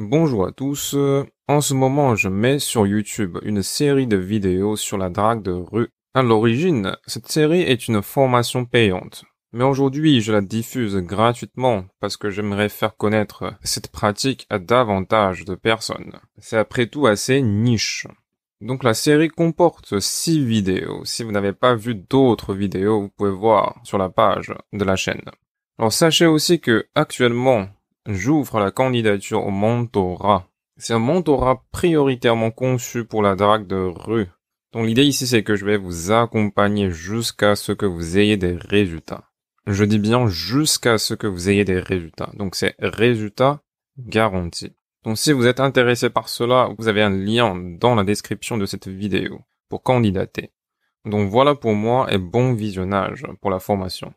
Bonjour à tous. Euh, en ce moment, je mets sur YouTube une série de vidéos sur la drague de rue. À l'origine, cette série est une formation payante. Mais aujourd'hui, je la diffuse gratuitement parce que j'aimerais faire connaître cette pratique à davantage de personnes. C'est après tout assez niche. Donc la série comporte 6 vidéos. Si vous n'avez pas vu d'autres vidéos, vous pouvez voir sur la page de la chaîne. Alors sachez aussi que actuellement, j'ouvre la candidature au mentorat. C'est un mentorat prioritairement conçu pour la drague de rue. Donc l'idée ici, c'est que je vais vous accompagner jusqu'à ce que vous ayez des résultats. Je dis bien jusqu'à ce que vous ayez des résultats. Donc c'est résultats garantis. Donc si vous êtes intéressé par cela, vous avez un lien dans la description de cette vidéo pour candidater. Donc voilà pour moi et bon visionnage pour la formation.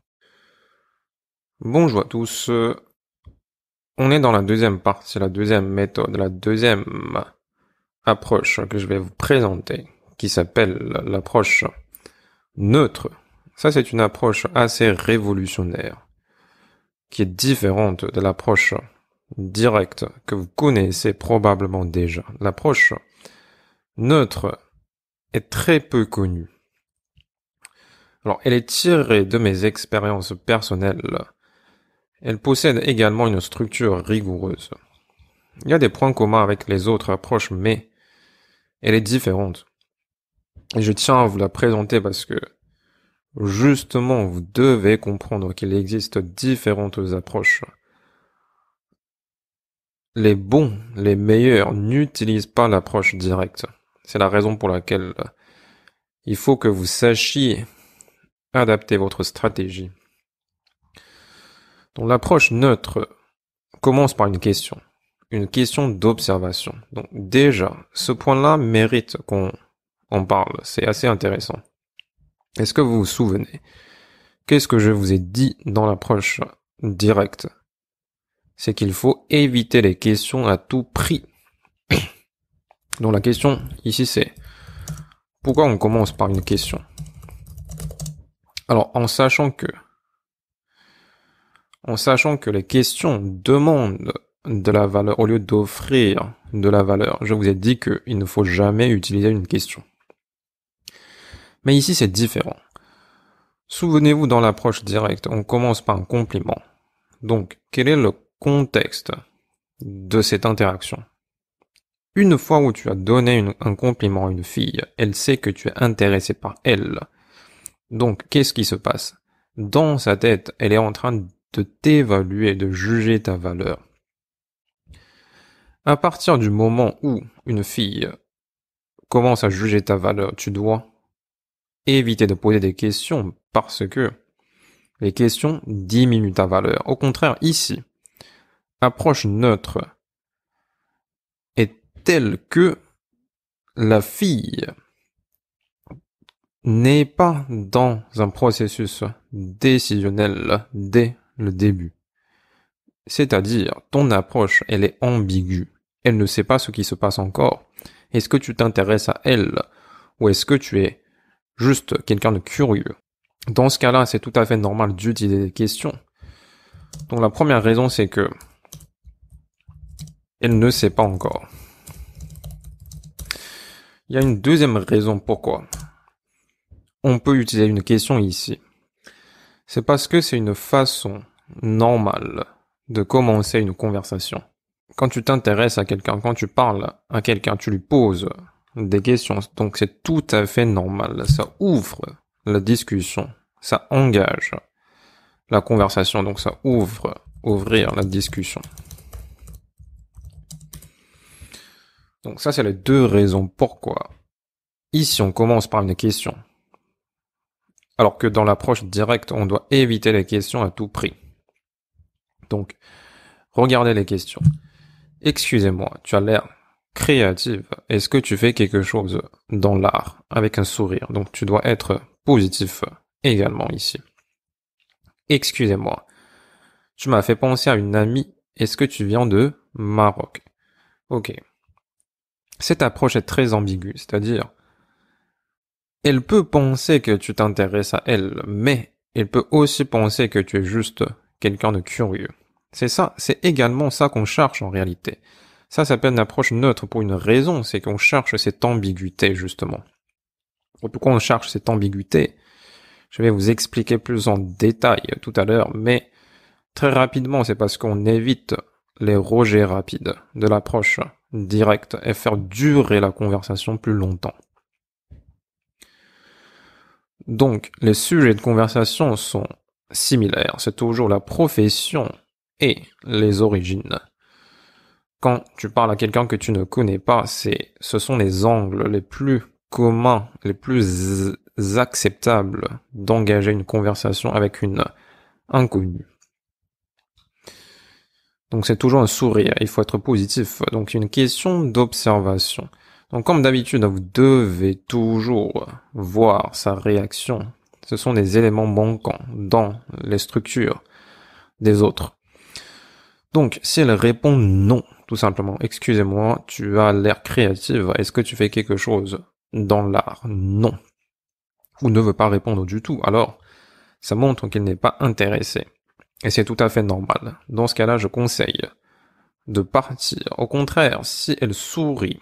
Bonjour à tous. On est dans la deuxième partie, c'est la deuxième méthode, la deuxième approche que je vais vous présenter, qui s'appelle l'approche neutre. Ça, c'est une approche assez révolutionnaire, qui est différente de l'approche directe que vous connaissez probablement déjà. L'approche neutre est très peu connue. Alors, elle est tirée de mes expériences personnelles elle possède également une structure rigoureuse. Il y a des points communs avec les autres approches, mais elle est différente. Et je tiens à vous la présenter parce que justement, vous devez comprendre qu'il existe différentes approches. Les bons, les meilleurs n'utilisent pas l'approche directe. C'est la raison pour laquelle il faut que vous sachiez adapter votre stratégie donc l'approche neutre commence par une question, une question d'observation. Donc déjà, ce point-là mérite qu'on en parle, c'est assez intéressant. Est-ce que vous vous souvenez Qu'est-ce que je vous ai dit dans l'approche directe C'est qu'il faut éviter les questions à tout prix. Donc la question ici c'est pourquoi on commence par une question Alors en sachant que en sachant que les questions demandent de la valeur au lieu d'offrir de la valeur. Je vous ai dit qu'il ne faut jamais utiliser une question. Mais ici, c'est différent. Souvenez-vous dans l'approche directe, on commence par un compliment. Donc, quel est le contexte de cette interaction Une fois où tu as donné un compliment à une fille, elle sait que tu es intéressé par elle. Donc, qu'est-ce qui se passe Dans sa tête, elle est en train de t'évaluer de juger ta valeur. À partir du moment où une fille commence à juger ta valeur, tu dois éviter de poser des questions parce que les questions diminuent ta valeur. Au contraire, ici, approche neutre est telle que la fille n'est pas dans un processus décisionnel des le début. C'est-à-dire, ton approche, elle est ambiguë. Elle ne sait pas ce qui se passe encore. Est-ce que tu t'intéresses à elle ou est-ce que tu es juste quelqu'un de curieux Dans ce cas-là, c'est tout à fait normal d'utiliser des questions. Donc la première raison, c'est que elle ne sait pas encore. Il y a une deuxième raison pourquoi on peut utiliser une question ici. C'est parce que c'est une façon normal de commencer une conversation. Quand tu t'intéresses à quelqu'un, quand tu parles à quelqu'un, tu lui poses des questions. Donc c'est tout à fait normal. Ça ouvre la discussion. Ça engage la conversation. Donc ça ouvre, ouvrir la discussion. Donc ça, c'est les deux raisons pourquoi. Ici, on commence par une question. Alors que dans l'approche directe, on doit éviter les questions à tout prix. Donc, regardez les questions. Excusez-moi, tu as l'air créative. Est-ce que tu fais quelque chose dans l'art avec un sourire Donc, tu dois être positif également ici. Excusez-moi, tu m'as fait penser à une amie. Est-ce que tu viens de Maroc Ok. Cette approche est très ambiguë, c'est-à-dire, elle peut penser que tu t'intéresses à elle, mais elle peut aussi penser que tu es juste quelqu'un de curieux. C'est ça, c'est également ça qu'on cherche en réalité. Ça s'appelle une approche neutre pour une raison, c'est qu'on cherche cette ambiguïté justement. pourquoi on cherche cette ambiguïté Je vais vous expliquer plus en détail tout à l'heure, mais très rapidement, c'est parce qu'on évite les rejets rapides de l'approche directe et faire durer la conversation plus longtemps. Donc, les sujets de conversation sont similaires. C'est toujours la profession et les origines. Quand tu parles à quelqu'un que tu ne connais pas, c'est, ce sont les angles les plus communs, les plus acceptables d'engager une conversation avec une inconnue. Donc c'est toujours un sourire, il faut être positif. Donc une question d'observation. Donc comme d'habitude, vous devez toujours voir sa réaction. Ce sont des éléments manquants dans les structures des autres. Donc, si elle répond non, tout simplement, excusez-moi, tu as l'air créative, est-ce que tu fais quelque chose dans l'art Non. Ou ne veut pas répondre du tout, alors ça montre qu'elle n'est pas intéressée. Et c'est tout à fait normal. Dans ce cas-là, je conseille de partir. Au contraire, si elle sourit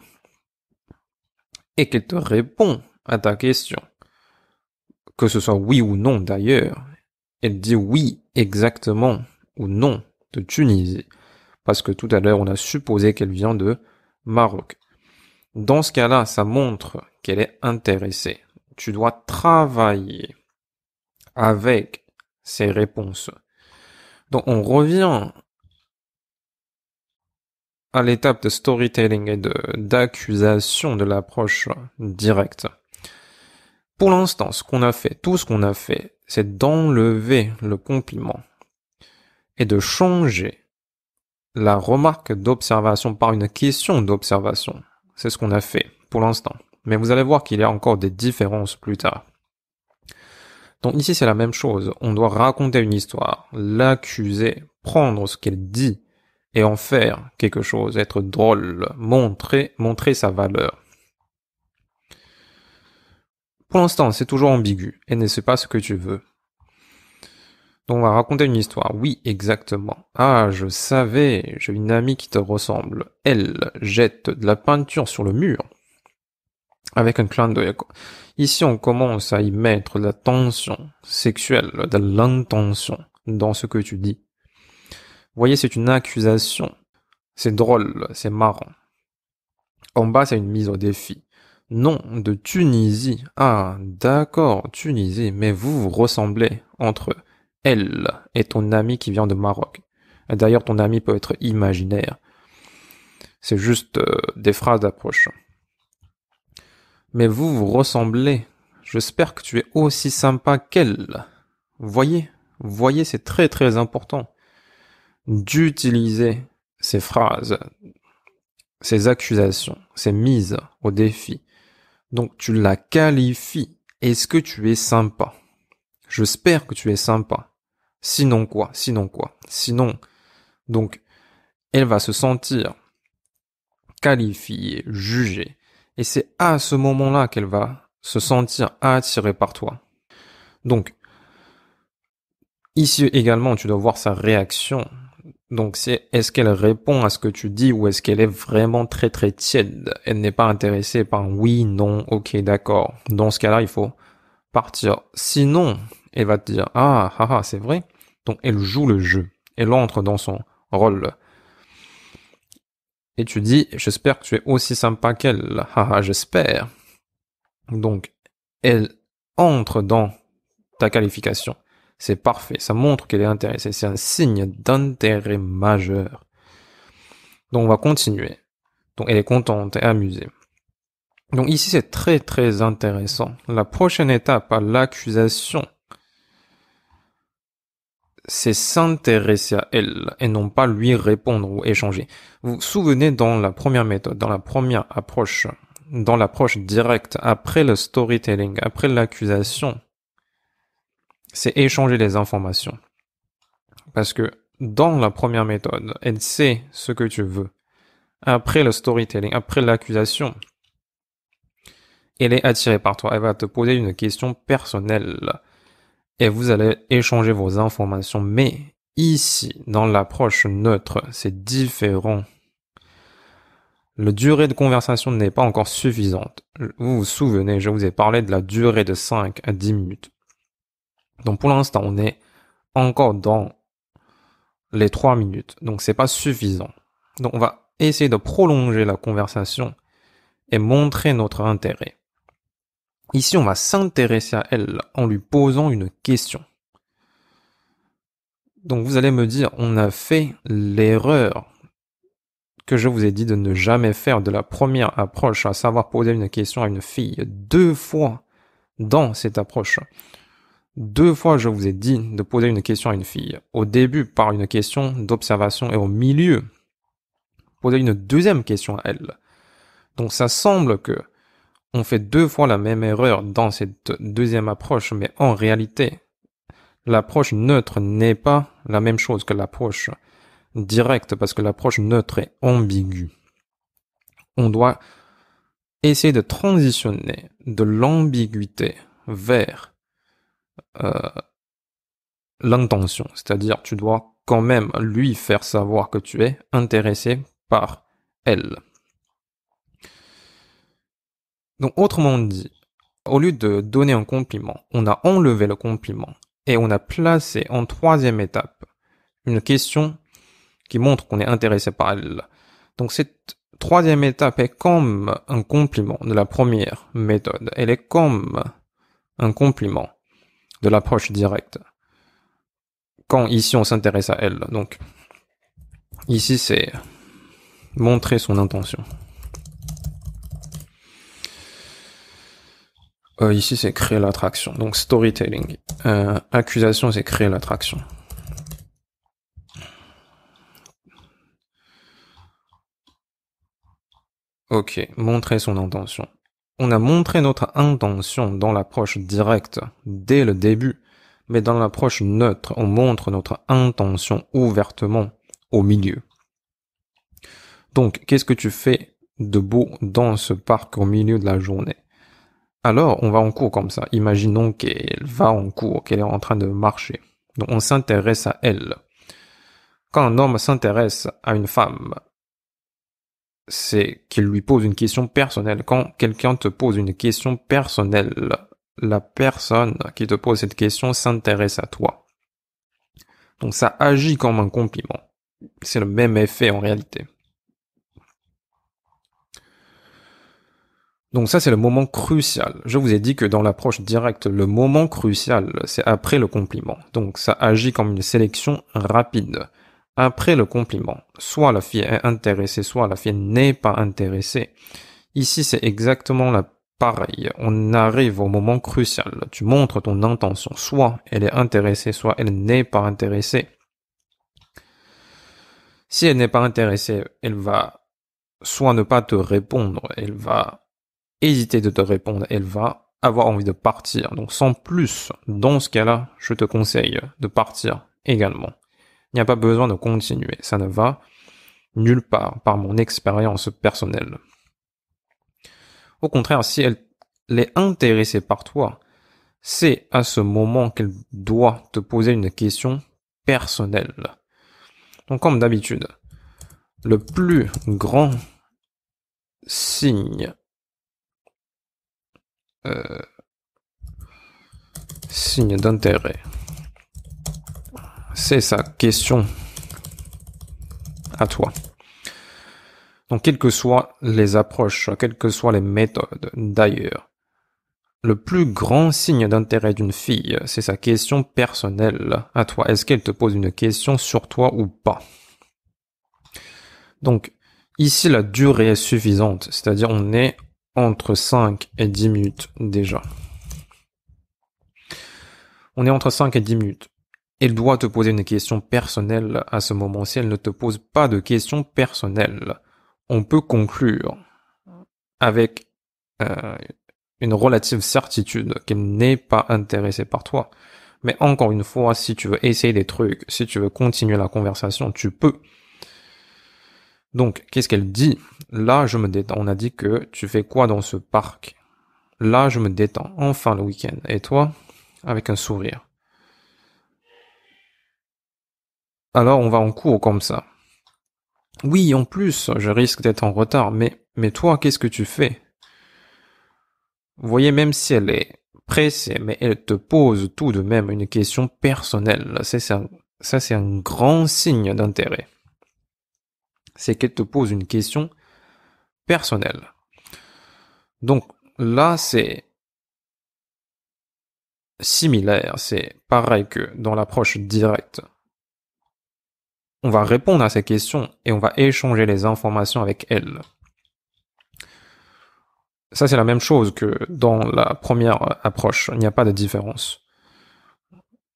et qu'elle te répond à ta question, que ce soit oui ou non d'ailleurs, elle dit oui exactement ou non de Tunisie, parce que tout à l'heure on a supposé qu'elle vient de Maroc. Dans ce cas-là, ça montre qu'elle est intéressée. Tu dois travailler avec ces réponses. Donc on revient à l'étape de storytelling et de, d'accusation de l'approche directe. Pour l'instant, ce qu'on a fait, tout ce qu'on a fait, c'est d'enlever le compliment et de changer la remarque d'observation par une question d'observation. C'est ce qu'on a fait pour l'instant. Mais vous allez voir qu'il y a encore des différences plus tard. Donc ici c'est la même chose. On doit raconter une histoire, l'accuser, prendre ce qu'elle dit et en faire quelque chose, être drôle, montrer, montrer sa valeur. Pour l'instant, c'est toujours ambigu et ne sais pas ce que tu veux on va raconter une histoire. Oui, exactement. Ah, je savais, j'ai une amie qui te ressemble. Elle jette de la peinture sur le mur. Avec un clin d'œil. Ici, on commence à y mettre de la tension sexuelle, de l'intention dans ce que tu dis. Voyez, c'est une accusation. C'est drôle, c'est marrant. En bas, c'est une mise au défi. Non, de Tunisie. Ah, d'accord, Tunisie, mais vous vous ressemblez entre eux elle est ton ami qui vient de Maroc. D'ailleurs, ton ami peut être imaginaire. C'est juste euh, des phrases d'approche. Mais vous, vous ressemblez. J'espère que tu es aussi sympa qu'elle. Voyez, voyez, c'est très très important d'utiliser ces phrases, ces accusations, ces mises au défi. Donc tu la qualifies. Est-ce que tu es sympa J'espère que tu es sympa. Sinon quoi Sinon quoi Sinon, donc, elle va se sentir qualifiée, jugée. Et c'est à ce moment-là qu'elle va se sentir attirée par toi. Donc, ici également, tu dois voir sa réaction. Donc, c'est est-ce qu'elle répond à ce que tu dis ou est-ce qu'elle est vraiment très très tiède Elle n'est pas intéressée par oui, non, ok, d'accord. Dans ce cas-là, il faut partir. Sinon, elle va te dire ah, ah ah c'est vrai. Donc elle joue le jeu. Elle entre dans son rôle. Et tu dis j'espère que tu es aussi sympa qu'elle. Haha ah, ah, j'espère. Donc elle entre dans ta qualification. C'est parfait. Ça montre qu'elle est intéressée. C'est un signe d'intérêt majeur. Donc on va continuer. Donc elle est contente et amusée. Donc ici c'est très très intéressant. La prochaine étape à l'accusation c'est s'intéresser à elle et non pas lui répondre ou échanger. Vous vous souvenez dans la première méthode, dans la première approche, dans l'approche directe, après le storytelling, après l'accusation, c'est échanger les informations. Parce que dans la première méthode, elle sait ce que tu veux. Après le storytelling, après l'accusation, elle est attirée par toi. Elle va te poser une question personnelle et vous allez échanger vos informations. Mais ici, dans l'approche neutre, c'est différent. La durée de conversation n'est pas encore suffisante. Vous vous souvenez, je vous ai parlé de la durée de 5 à 10 minutes. Donc pour l'instant, on est encore dans les 3 minutes. Donc c'est pas suffisant. Donc on va essayer de prolonger la conversation et montrer notre intérêt. Ici, on va s'intéresser à elle en lui posant une question. Donc vous allez me dire, on a fait l'erreur que je vous ai dit de ne jamais faire de la première approche, à savoir poser une question à une fille deux fois dans cette approche. Deux fois, je vous ai dit de poser une question à une fille. Au début, par une question d'observation et au milieu, poser une deuxième question à elle. Donc ça semble que on fait deux fois la même erreur dans cette deuxième approche, mais en réalité, l'approche neutre n'est pas la même chose que l'approche directe, parce que l'approche neutre est ambiguë. On doit essayer de transitionner de l'ambiguïté vers euh, l'intention, c'est-à-dire tu dois quand même lui faire savoir que tu es intéressé par elle. Donc autrement dit, au lieu de donner un compliment, on a enlevé le compliment et on a placé en troisième étape une question qui montre qu'on est intéressé par elle. Donc cette troisième étape est comme un compliment de la première méthode. Elle est comme un compliment de l'approche directe. Quand ici on s'intéresse à elle. Donc ici c'est montrer son intention. Euh, ici, c'est créer l'attraction. Donc, storytelling. Euh, accusation, c'est créer l'attraction. Ok, montrer son intention. On a montré notre intention dans l'approche directe, dès le début, mais dans l'approche neutre, on montre notre intention ouvertement au milieu. Donc, qu'est-ce que tu fais de beau dans ce parc au milieu de la journée alors, on va en cours comme ça. Imaginons qu'elle va en cours, qu'elle est en train de marcher. Donc, on s'intéresse à elle. Quand un homme s'intéresse à une femme, c'est qu'il lui pose une question personnelle. Quand quelqu'un te pose une question personnelle, la personne qui te pose cette question s'intéresse à toi. Donc ça agit comme un compliment. C'est le même effet en réalité. Donc ça, c'est le moment crucial. Je vous ai dit que dans l'approche directe, le moment crucial, c'est après le compliment. Donc ça agit comme une sélection rapide. Après le compliment, soit la fille est intéressée, soit la fille n'est pas intéressée. Ici, c'est exactement la On arrive au moment crucial. Tu montres ton intention. Soit elle est intéressée, soit elle n'est pas intéressée. Si elle n'est pas intéressée, elle va soit ne pas te répondre, elle va hésiter de te répondre, elle va avoir envie de partir. Donc sans plus, dans ce cas-là, je te conseille de partir également. Il n'y a pas besoin de continuer, ça ne va nulle part par mon expérience personnelle. Au contraire, si elle est intéressée par toi, c'est à ce moment qu'elle doit te poser une question personnelle. Donc comme d'habitude, le plus grand signe euh, signe d'intérêt. C'est sa question à toi. Donc, quelles que soient les approches, quelles que soient les méthodes, d'ailleurs, le plus grand signe d'intérêt d'une fille, c'est sa question personnelle à toi. Est-ce qu'elle te pose une question sur toi ou pas Donc, ici, la durée est suffisante, c'est-à-dire on est entre 5 et 10 minutes déjà. On est entre 5 et 10 minutes. Elle doit te poser une question personnelle à ce moment ci elle ne te pose pas de questions personnelles. On peut conclure avec euh, une relative certitude qu'elle n'est pas intéressée par toi. Mais encore une fois, si tu veux essayer des trucs, si tu veux continuer la conversation, tu peux. Donc, qu'est-ce qu'elle dit Là, je me détends. On a dit que tu fais quoi dans ce parc Là, je me détends. Enfin le week-end. Et toi Avec un sourire. Alors, on va en cours comme ça. Oui, en plus, je risque d'être en retard, mais, mais toi, qu'est-ce que tu fais Vous voyez, même si elle est pressée, mais elle te pose tout de même une question personnelle. c'est ça, c'est un grand signe d'intérêt c'est qu'elle te pose une question personnelle. Donc là, c'est similaire, c'est pareil que dans l'approche directe. On va répondre à ces questions et on va échanger les informations avec elle. Ça, c'est la même chose que dans la première approche. Il n'y a pas de différence.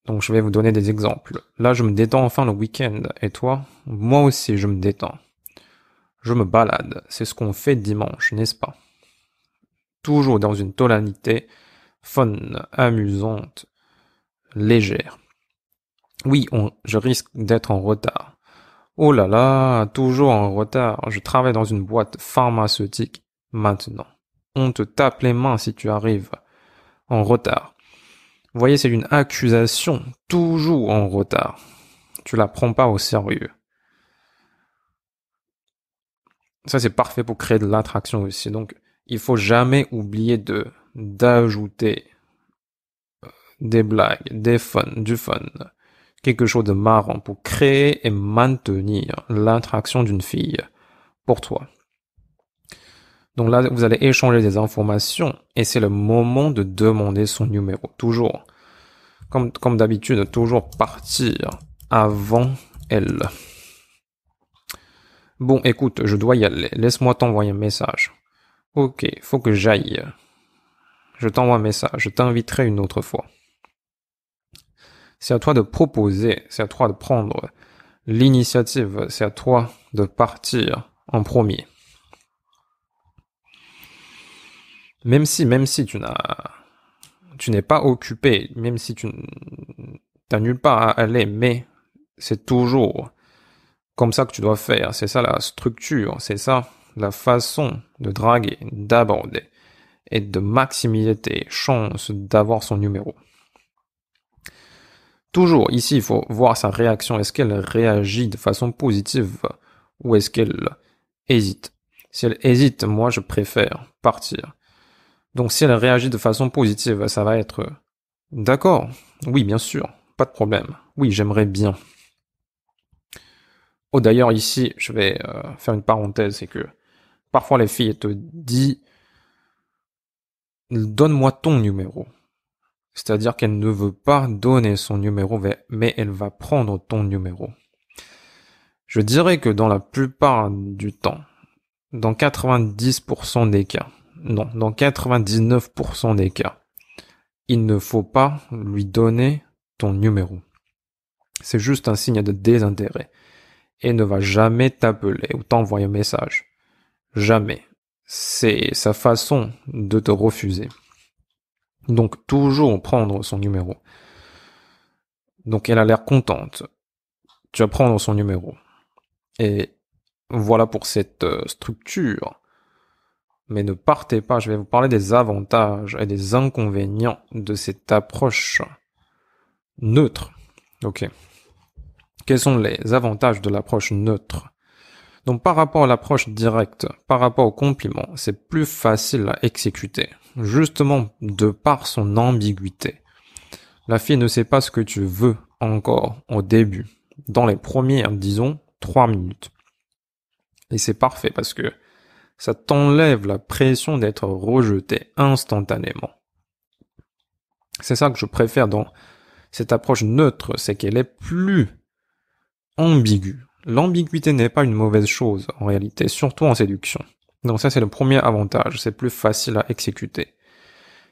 Donc, je vais vous donner des exemples. Là, je me détends enfin le week-end. Et toi Moi aussi, je me détends. Je me balade, c'est ce qu'on fait dimanche, n'est-ce pas Toujours dans une tonalité fun, amusante, légère. Oui, je risque d'être en retard. Oh là là, toujours en retard. Je travaille dans une boîte pharmaceutique maintenant. On te tape les mains si tu arrives en retard. Vous voyez, c'est une accusation, toujours en retard. Tu la prends pas au sérieux ça c'est parfait pour créer de l'attraction aussi. Donc il faut jamais oublier de d'ajouter euh, des blagues, des fun, du fun, quelque chose de marrant pour créer et maintenir l'attraction d'une fille pour toi. Donc là, vous allez échanger des informations et c'est le moment de demander son numéro. Toujours, comme, comme d'habitude, toujours partir avant elle. Bon, écoute, je dois y aller. Laisse-moi t'envoyer un message. Ok, faut que j'aille. Je t'envoie un message. Je t'inviterai une autre fois. C'est à toi de proposer. C'est à toi de prendre l'initiative. C'est à toi de partir en premier. Même si, même si tu n'as, tu n'es pas occupé, même si tu n'as nulle part à aller, mais c'est toujours comme ça que tu dois faire. C'est ça la structure, c'est ça la façon de draguer, d'aborder et de maximiser tes chances d'avoir son numéro. Toujours ici, il faut voir sa réaction. Est-ce qu'elle réagit de façon positive ou est-ce qu'elle hésite Si elle hésite, moi je préfère partir. Donc si elle réagit de façon positive, ça va être d'accord. Oui, bien sûr, pas de problème. Oui, j'aimerais bien. Oh, d'ailleurs, ici, je vais euh, faire une parenthèse, c'est que parfois les filles te disent Donne-moi ton numéro. C'est-à-dire qu'elle ne veut pas donner son numéro, mais elle va prendre ton numéro. Je dirais que dans la plupart du temps, dans 90% des cas, non, dans 99% des cas, il ne faut pas lui donner ton numéro. C'est juste un signe de désintérêt et ne va jamais t'appeler ou t'envoyer un message. Jamais. C'est sa façon de te refuser. Donc toujours prendre son numéro. Donc elle a l'air contente. Tu vas prendre son numéro. Et voilà pour cette euh, structure. Mais ne partez pas, je vais vous parler des avantages et des inconvénients de cette approche neutre. Ok. Quels sont les avantages de l'approche neutre donc par rapport à l'approche directe, par rapport au compliment, c'est plus facile à exécuter, justement de par son ambiguïté. La fille ne sait pas ce que tu veux encore au début, dans les premières, disons, trois minutes. Et c'est parfait parce que ça t'enlève la pression d'être rejeté instantanément. C'est ça que je préfère dans cette approche neutre, c'est qu'elle est plus ambigu. L'ambiguïté n'est pas une mauvaise chose, en réalité, surtout en séduction. Donc ça, c'est le premier avantage, c'est plus facile à exécuter.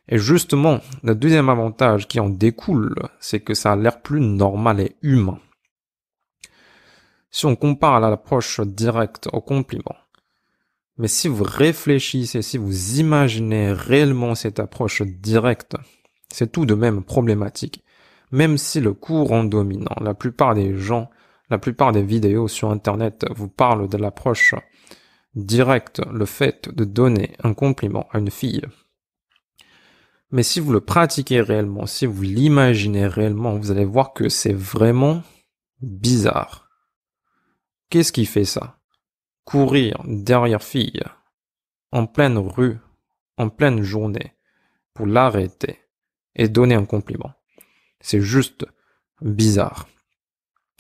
Et justement, le deuxième avantage qui en découle, c'est que ça a l'air plus normal et humain. Si on compare à l'approche directe au compliment, mais si vous réfléchissez, si vous imaginez réellement cette approche directe, c'est tout de même problématique. Même si le courant dominant, la plupart des gens la plupart des vidéos sur Internet vous parlent de l'approche directe, le fait de donner un compliment à une fille. Mais si vous le pratiquez réellement, si vous l'imaginez réellement, vous allez voir que c'est vraiment bizarre. Qu'est-ce qui fait ça Courir derrière fille, en pleine rue, en pleine journée, pour l'arrêter et donner un compliment. C'est juste bizarre.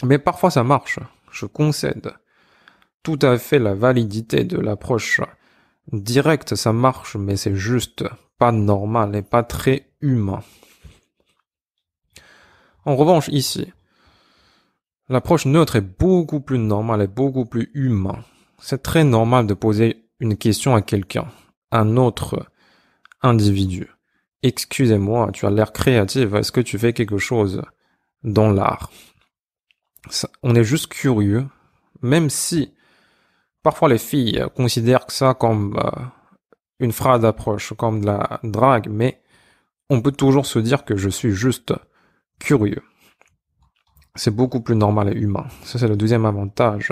Mais parfois ça marche, je concède tout à fait la validité de l'approche directe, ça marche, mais c'est juste pas normal et pas très humain. En revanche, ici, l'approche neutre est beaucoup plus normale et beaucoup plus humain. C'est très normal de poser une question à quelqu'un, un autre individu. Excusez-moi, tu as l'air créatif, est-ce que tu fais quelque chose dans l'art on est juste curieux, même si parfois les filles euh, considèrent ça comme euh, une phrase d'approche, comme de la drague, mais on peut toujours se dire que je suis juste curieux. C'est beaucoup plus normal et humain. Ça, c'est le deuxième avantage.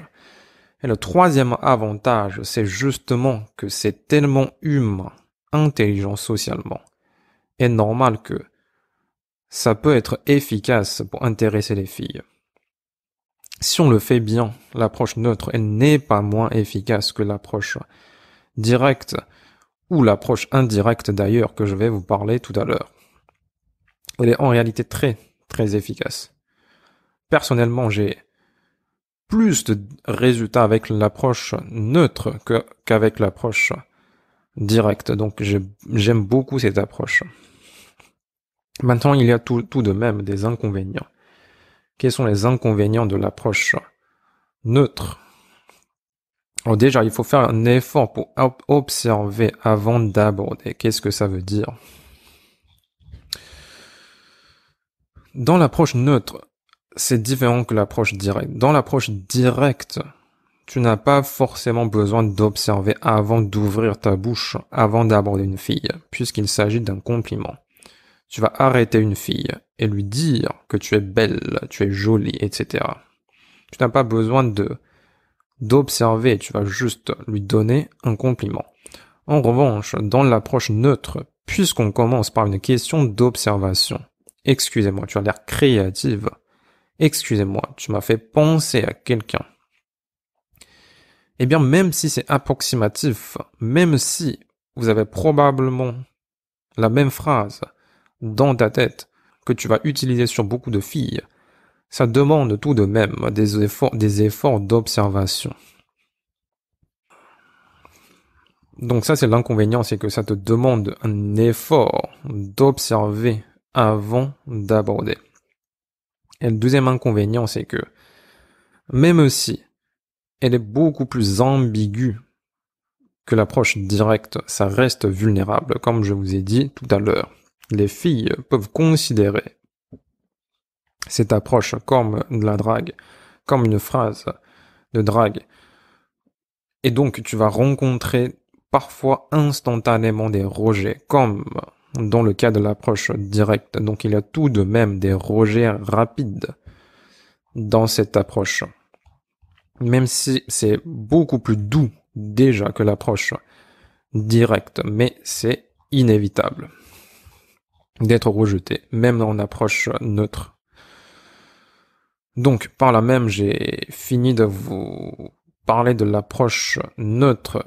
Et le troisième avantage, c'est justement que c'est tellement humain, intelligent socialement, et normal que ça peut être efficace pour intéresser les filles si on le fait bien, l'approche neutre, n'est pas moins efficace que l'approche directe ou l'approche indirecte d'ailleurs que je vais vous parler tout à l'heure. Elle est en réalité très, très efficace. Personnellement, j'ai plus de résultats avec l'approche neutre qu'avec l'approche directe. Donc j'aime beaucoup cette approche. Maintenant, il y a tout de même des inconvénients. Quels sont les inconvénients de l'approche neutre Alors déjà, il faut faire un effort pour observer avant d'aborder. Qu'est-ce que ça veut dire Dans l'approche neutre, c'est différent que l'approche directe. Dans l'approche directe, tu n'as pas forcément besoin d'observer avant d'ouvrir ta bouche, avant d'aborder une fille, puisqu'il s'agit d'un compliment. Tu vas arrêter une fille et lui dire que tu es belle, tu es jolie, etc. Tu n'as pas besoin de d'observer, tu vas juste lui donner un compliment. En revanche, dans l'approche neutre, puisqu'on commence par une question d'observation, excusez-moi, tu as l'air créative, excusez-moi, tu m'as fait penser à quelqu'un. Eh bien, même si c'est approximatif, même si vous avez probablement la même phrase, dans ta tête, que tu vas utiliser sur beaucoup de filles, ça demande tout de même des efforts, d'observation. Donc ça, c'est l'inconvénient, c'est que ça te demande un effort d'observer avant d'aborder. Et le deuxième inconvénient, c'est que même si elle est beaucoup plus ambiguë que l'approche directe, ça reste vulnérable, comme je vous ai dit tout à l'heure les filles peuvent considérer cette approche comme de la drague, comme une phrase de drague. Et donc tu vas rencontrer parfois instantanément des rejets, comme dans le cas de l'approche directe. Donc il y a tout de même des rejets rapides dans cette approche. Même si c'est beaucoup plus doux déjà que l'approche directe, mais c'est inévitable d'être rejeté, même en approche neutre. Donc, par là même, j'ai fini de vous parler de l'approche neutre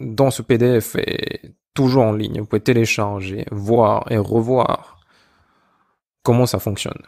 dans ce PDF est toujours en ligne. Vous pouvez télécharger, voir et revoir comment ça fonctionne.